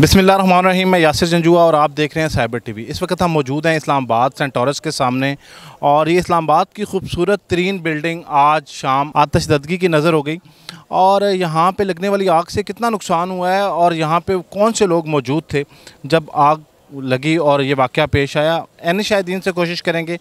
बिसमीम मैं यासिर जंजुआ और आप देख रहे हैं साइबर टीवी इस वक्त हम मौजूद हैं इस्लामाबाद सेंट टॉरस के सामने और ये इस्लामाबाद की खूबसूरत तरीन बिल्डिंग आज शाम आतशदगी की नज़र हो गई और यहाँ पे लगने वाली आग से कितना नुकसान हुआ है और यहाँ पे कौन से लोग मौजूद थे जब आग लगी और ये वाक़ पेश आया एन शाहिदीन से कोशिश करेंगे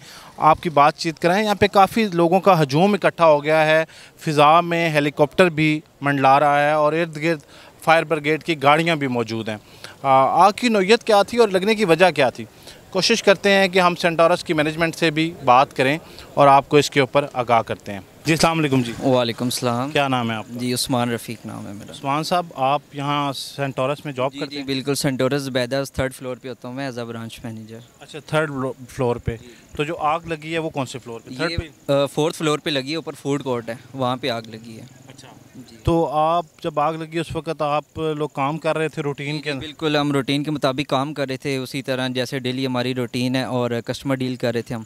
आपकी बातचीत कराएं यहाँ पे काफ़ी लोगों का हजूम इकट्ठा हो गया है फ़िज़ा में हेलीकॉप्टर भी मंडला रहा है और इर्द गिर्द फायर ब्रिगेड की गाड़ियाँ भी मौजूद हैं आग की नोयत क्या थी और लगने की वजह क्या थी कोशिश करते हैं कि हम सेंटोरस की मैनेजमेंट से भी बात करें और आपको इसके ऊपर आगाह करते हैं जी अलैक्म जी वालेकुम सलाम क्या नाम है आप जी उस्मान रफ़ीक नाम है मेरा उस्मान साहब आप यहाँ सेंटोरस में जॉब करते हैं बिल्कुल सेंटोरस बैदास थर्ड फ्लोर पे होता हूँ मैं एज अ ब्रांच मैनेजर अच्छा थर्ड फ्लोर पे तो जो आग लगी है वो कौन से फ्लोर पे थर्ड पे फोर्थ फ्लोर पे लगी है ऊपर फूड कोर्ट है वहाँ पे आग लगी है तो आप जब आग लगी उस वक्त आप लोग काम कर रहे थे रूटीन के बिल्कुल हम रूटीन के मुताबिक काम कर रहे थे उसी तरह जैसे डेली हमारी रूटीन है और कस्टमर डील कर रहे थे हम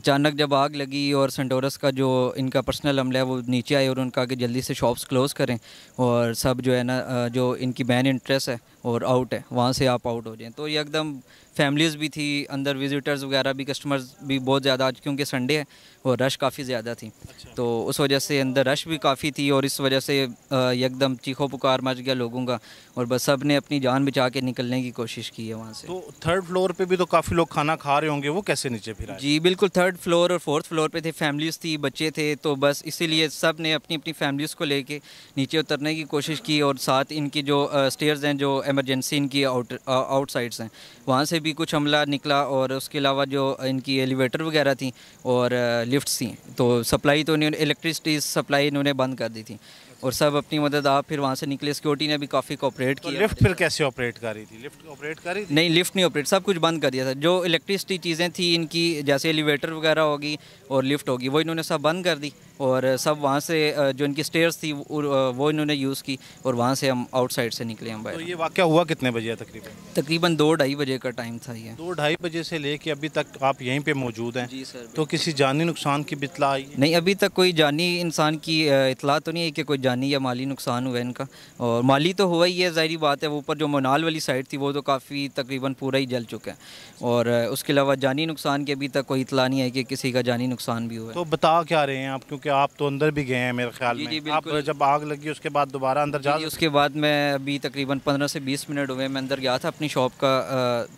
अचानक जब आग लगी और सेंटोरस का जो इनका पर्सनल हमला है वो नीचे आए और उनका कि जल्दी से शॉप्स क्लोज़ करें और सब जो है ना जो इनकी मेन इंटरेस्ट है और आउट है वहाँ से आप आउट हो जाएँ तो ये एकदम फैमिलीज़ भी थी अंदर विजिटर्स वगैरह भी कस्टमर्स भी बहुत ज़्यादा आज क्योंकि संडे है और रश काफ़ी ज़्यादा थी अच्छा। तो उस वजह से अंदर रश भी काफ़ी थी और इस वजह से एकदम चीखों पुकार मच गया लोगों का और बस सब ने अपनी जान बचा के निकलने की कोशिश की है वहाँ से तो थर्ड फ्लोर पर भी तो काफ़ी लोग खाना खा रहे होंगे वो कैसे नीचे फिर जी बिल्कुल थर्ड फ्लोर और फोर्थ फ्लोर पर थे फैमिलीज़ थी बच्चे थे तो बस इसीलिए सब ने अपनी अपनी फैमिलीज़ को ले नीचे उतरने की कोशिश की और साथ इनकी जो स्टेयर्स हैं जो एमरजेंसी इनकी आउट आउटसाइड्स uh, हैं वहाँ से भी कुछ हमला निकला और उसके अलावा जो इनकी एलिवेटर वगैरह थी और लिफ्ट uh, थी तो सप्लाई तो इन्होंने इलेक्ट्रिसिटी सप्लाई इन्होंने बंद कर दी थी और सब अपनी मदद आप फिर वहाँ से निकले सिक्योरिटी ने भी काफ़ी कोऑपरेट तो किया तो लिफ्ट फिर कैसे ऑपरेट कर रही थी लिफ्ट ऑपरेट कर रही थी नहीं लिफ्ट नहीं ऑपरेट सब कुछ बंद कर दिया था जो इलेक्ट्रिसिटी चीज़ें थी इनकी जैसे एलिवेटर वगैरह होगी और लिफ्ट होगी वो इन्होंने सब बंद कर दी और सब वहाँ से जो इनकी स्टेयर्स थी वो इन्होंने यूज़ की और वहाँ से हम आउटसाइड से निकले हम बाहर तो ये वाक्य हुआ कितने बजे है तकरीबन तकरीबन दो ढाई बजे का टाइम था ये दो ढाई बजे से लेके अभी तक आप यहीं पे मौजूद हैं जी सर तो किसी जानी नुकसान की इतला आई नहीं अभी तक कोई जानी इंसान की इतला तो नहीं है कि कोई जानी या माली नुकसान हुआ इनका और माली तो हुआ ही है ज़ाहरी बात है वो ऊपर जो मोनाल वाली साइड थी वो तो काफ़ी तकरीबन पूरा ही जल चुका है और उसके अलावा जानी नुकसान की अभी तक कोई इतला नहीं है कि किसी का जानी नुकसान भी हुआ तो बता क्या रहे हैं आप क्योंकि क्योंकि आप तो अंदर भी गए हैं मेरे ख्याल जी, में आप जब आग लगी उसके बाद दोबारा अंदर जा उसके बाद मैं अभी तकरीबन पंद्रह से बीस मिनट हुए मैं अंदर गया था अपनी शॉप का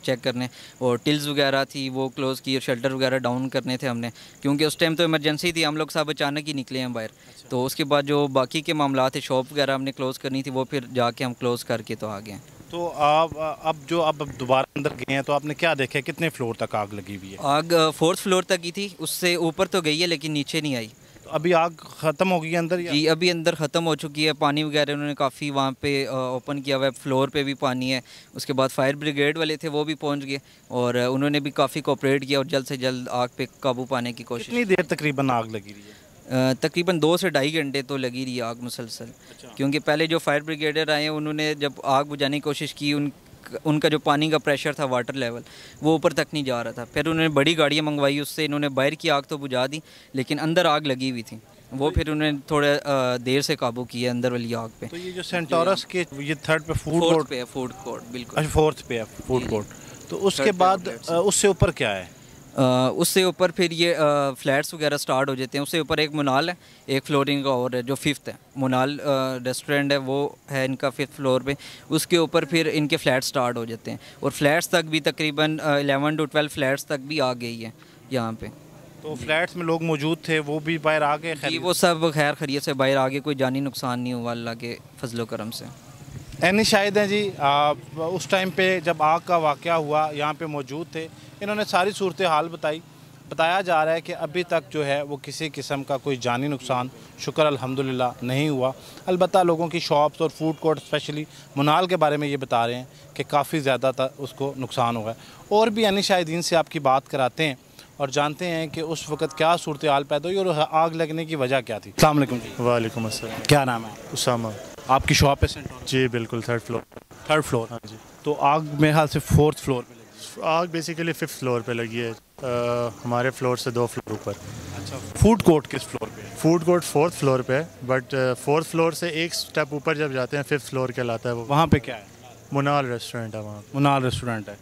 चेक करने और टिल्स वगैरह थी वो क्लोज़ की और शल्टर वगैरह डाउन करने थे हमने क्योंकि उस टाइम तो इमरजेंसी थी हम लोग साहब अचानक ही निकले हैं बाहर अच्छा। तो उसके बाद जो बाकी के मामला थे शॉप वगैरह हमने क्लोज़ करनी थी वो फिर जाके हम क्लोज़ करके तो आ गए तो आप अब जो अब दोबारा अंदर गए हैं तो आपने क्या देखा कितने फ्लोर तक आग लगी हुई है आग फोर्थ फ्लोर तक की थी उससे ऊपर तो गई है लेकिन नीचे नहीं आई अभी आग ख़त्म हो गई है अंदर जी अभी अंदर ख़त्म हो चुकी है पानी वगैरह उन्होंने काफ़ी वहाँ पे ओपन किया हुआ है फ्लोर पे भी पानी है उसके बाद फायर ब्रिगेड वाले थे वो भी पहुँच गए और उन्होंने भी काफ़ी कोऑपरेट किया और जल्द से जल्द आग पे काबू पाने की कोशिश कितनी देर तकरीबन आग लगी रही है तकरीबन दो से ढाई घंटे तो लगी रही आग मुसलसल अच्छा। क्योंकि पहले जो फायर ब्रिगेडर आए उन्होंने जब आग बुझाने की कोशिश की उन उनका जो पानी का प्रेशर था वाटर लेवल वो ऊपर तक नहीं जा रहा था फिर उन्होंने बड़ी गाड़ियाँ मंगवाई उससे इन्होंने बाहर की आग तो बुझा दी लेकिन अंदर आग लगी हुई थी वो तो फिर उन्होंने थोड़ा देर से काबू किया अंदर वाली आग पे तो ये जो सेंटोरस के ये थर्ड पे फूड कोर्ट पे है फूड कोर्ट बिल्कुल अच्छा फोर्थ पे है फूड कोर्ट तो उसके बाद उससे ऊपर क्या है उससे ऊपर फिर ये फ्लैट्स वगैरह स्टार्ट हो जाते हैं उससे ऊपर एक मुनाल है एक फ्लोरिंग का और है जो फिफ्थ है मुनाल रेस्टोरेंट है वो है इनका फिफ्थ फ्लोर पे उसके ऊपर फिर इनके फ्लैट स्टार्ट हो जाते हैं और फ्लैट्स तक भी तकरीबन एलेवन टू ट्वेल्व फ्लैट्स तक भी आ गई है यहाँ पर तो फ्लैट्स में लोग मौजूद थे वो भी बाहर आ गए वो सब खैर खरीत से बाहर आ गए कोई जानी नुकसान नहीं हुआ अल्लाह के फजलो करम से एनी शाहिद हैं जी आ, उस टाइम पे जब आग का वाक़ हुआ यहाँ पे मौजूद थे इन्होंने सारी सूरत हाल बताई बताया जा रहा है कि अभी तक जो है वो किसी किस्म का कोई जानी नुकसान शुक्र अल्हम्दुलिल्लाह नहीं हुआ अलबत् लोगों की शॉप्स और फूड कोर्ट स्पेशली मुनाल के बारे में ये बता रहे हैं कि काफ़ी ज़्यादा उसको नुकसान हुआ है और भी यानी शाहिदीन से आपकी बात कराते हैं और जानते हैं कि उस वक्त क्या सूरत हाल पैदा हुई और आग लगने की वजह क्या थी अलग वालेकुम अस्सलाम क्या नाम है उसामा आपकी शॉप है सेंटोर जी बिल्कुल थर्ड फ्लोर थर्ड फ्लोर हाँ जी तो आग मेरे हाल से फोर्थ फ्लोर पे लगी आग बेसिकली फिफ्थ फ्लोर पे लगी है आ, हमारे फ्लोर से दो फ्लोर ऊपर अच्छा फूड कोर्ट किस फ्लोर पे फूड कोर्ट फोर्थ फ्लोर पे है बट फोर्थ फ्लोर से एक स्टेप ऊपर जब जाते हैं फिफ्थ फ्लोर कहलाता है वो वहाँ पे क्या है मुनाल रेस्टोरेंट है वहाँ मुनाल रेस्टोरेंट है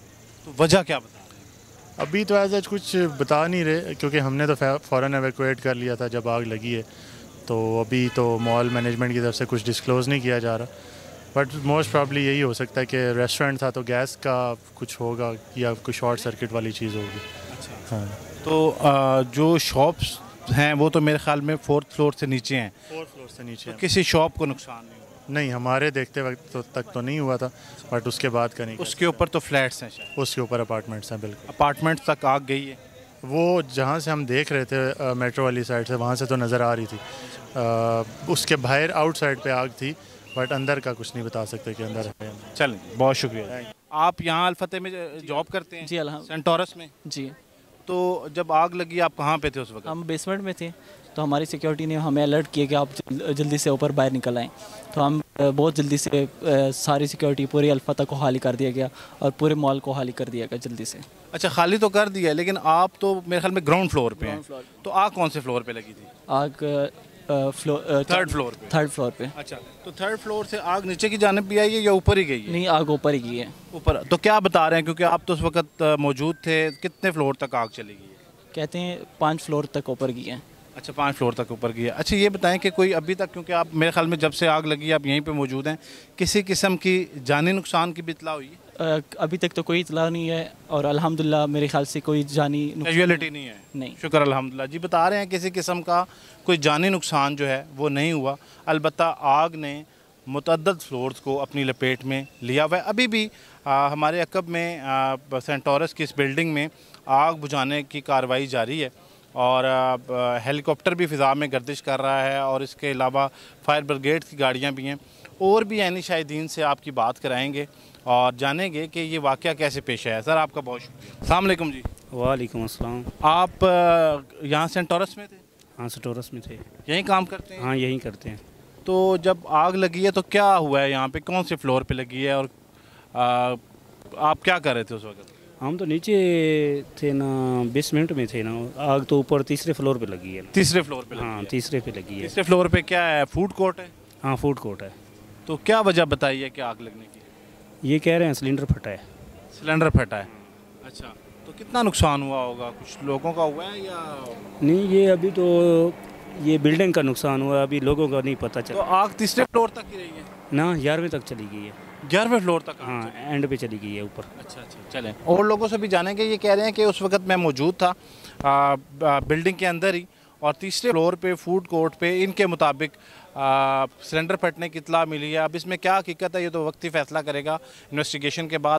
तो वजह क्या बता अभी तो एज एज कुछ बता नहीं रहे क्योंकि हमने तो फ़ौरन एवेकुएट कर लिया था जब आग लगी है तो अभी तो मॉल मैनेजमेंट की तरफ से कुछ डिस्क्लोज़ नहीं किया जा रहा बट मोस्ट प्रॉब्ली यही हो सकता है कि रेस्टोरेंट था तो गैस का कुछ होगा या कुछ शॉर्ट सर्किट वाली चीज़ होगी अच्छा हाँ तो आ, जो शॉप्स हैं वो तो मेरे ख्याल में फोर्थ फ्लोर से नीचे हैं फोर्थ फ्लोर से नीचे तो किसी शॉप को नुकसान नहीं हुआ नहीं हमारे देखते वक्त तो तक तो नहीं हुआ था बट उसके बाद का नहीं उसके ऊपर तो फ्लैट्स हैं उसके ऊपर अपार्टमेंट्स हैं बिल्कुल अपार्टमेंट्स तक आग गई है वो जहाँ से हम देख रहे थे मेट्रो वाली साइड से वहाँ से तो नज़र आ रही थी आ, उसके बाहर आउटसाइड पे आग थी बट अंदर का कुछ नहीं बता सकते कि अंदर है चलें बहुत शुक्रिया आप यहाँ अलफतेह में जॉब करते हैं जी अलहमद सेंटोरस में जी तो जब आग लगी आप कहाँ पे थे उस वक्त हम बेसमेंट में थे तो हमारी सिक्योरिटी ने हमें अलर्ट किया कि आप जल्दी से ऊपर बाहर निकल आएँ तो हम बहुत जल्दी से सारी सिक्योरिटी पूरे अल्फाता को खाली कर दिया गया और पूरे मॉल को खाली कर दिया गया जल्दी से अच्छा खाली तो कर दिया लेकिन आप तो मेरे ख्याल में ग्राउंड फ्लोर पे हैं तो आग कौन से फ्लोर पे लगी थी आग फ्लोर थर्ड फ्लोर पे थर्ड फ्लोर पे अच्छा तो थर्ड फ्लोर से आग नीचे की जानब भी आई है या ऊपर ही गई नहीं आग ऊपर ही गई है ऊपर तो क्या बता रहे हैं क्योंकि आप तो उस वक्त मौजूद थे कितने फ्लोर तक आग चली गई है कहते हैं पाँच फ्लोर तक ऊपर गई है अच्छा पाँच फ्लोर तक ऊपर की है अच्छा ये बताएं कि कोई अभी तक क्योंकि आप मेरे ख्याल में जब से आग लगी आप यहीं पे मौजूद हैं किसी किस्म की जानी नुकसान की भी इतला हुई है अभी तक तो कोई इतला नहीं है और अल्हम्दुलिल्लाह मेरे ख्याल से कोई जानी कैजुअलिटी नहीं है नहीं शुक्र अल्हम्दुलिल्लाह जी बता रहे हैं किसी किस्म का कोई जानी नुकसान जो है वो नहीं हुआ अलबत् आग ने मतदद फ्लोर्स को अपनी लपेट में लिया हुआ है अभी भी आ, हमारे अकब में सेंटोरस की इस बिल्डिंग में आग बुझाने की कार्रवाई जारी है और हेलीकॉप्टर भी फ़िज़ा में गर्दिश कर रहा है और इसके अलावा फायर ब्रिगेड की गाड़ियाँ भी हैं और भी यानी शाहिदीन से आपकी बात कराएंगे और जानेंगे कि ये वाक़ कैसे पेश आया सर आपका बहुत शुक्रिया अलमेकम जी वालेकुम अस्सलाम आप यहाँ सेंटोरस में थे हाँ सेंटोरस में थे यहीं काम करते हैं हाँ यहीं करते हैं तो जब आग लगी है तो क्या हुआ है यहाँ पे कौन से फ्लोर पे लगी है और आ, आप क्या कर रहे थे उस वक्त हम तो नीचे थे ना बेसमेंट में थे ना आग तो ऊपर तीसरे फ्लोर पे लगी है तीसरे फ्लोर पे हाँ तीसरे पे लगी है तीसरे फ्लोर पे क्या है फूड कोर्ट है हाँ फूड कोर्ट है तो क्या वजह बताई है कि आग लगने की ये कह रहे हैं सिलेंडर फटा है सिलेंडर फटा है हाँ। अच्छा तो कितना नुकसान हुआ होगा कुछ लोगों का हुआ है या नहीं ये अभी तो ये बिल्डिंग का नुकसान हुआ अभी लोगों का नहीं पता चला तो आग तीसरे फ्लोर तक ही रही है ना ग्यारहवीं तक चली गई है ग्यारहवें फ्लोर तक हाँ एंड पे चली गई है ऊपर अच्छा अच्छा चलें और लोगों से भी जानेंगे ये कह रहे हैं कि उस वक्त मैं मौजूद था आ, बिल्डिंग के अंदर ही और तीसरे फ्लोर पे फूड कोर्ट पे इनके मुताबिक सिलेंडर फटने की इतला मिली है अब इसमें क्या हकीकत है ये तो वक्त ही फैसला करेगा इन्वेस्टिगेशन के बाद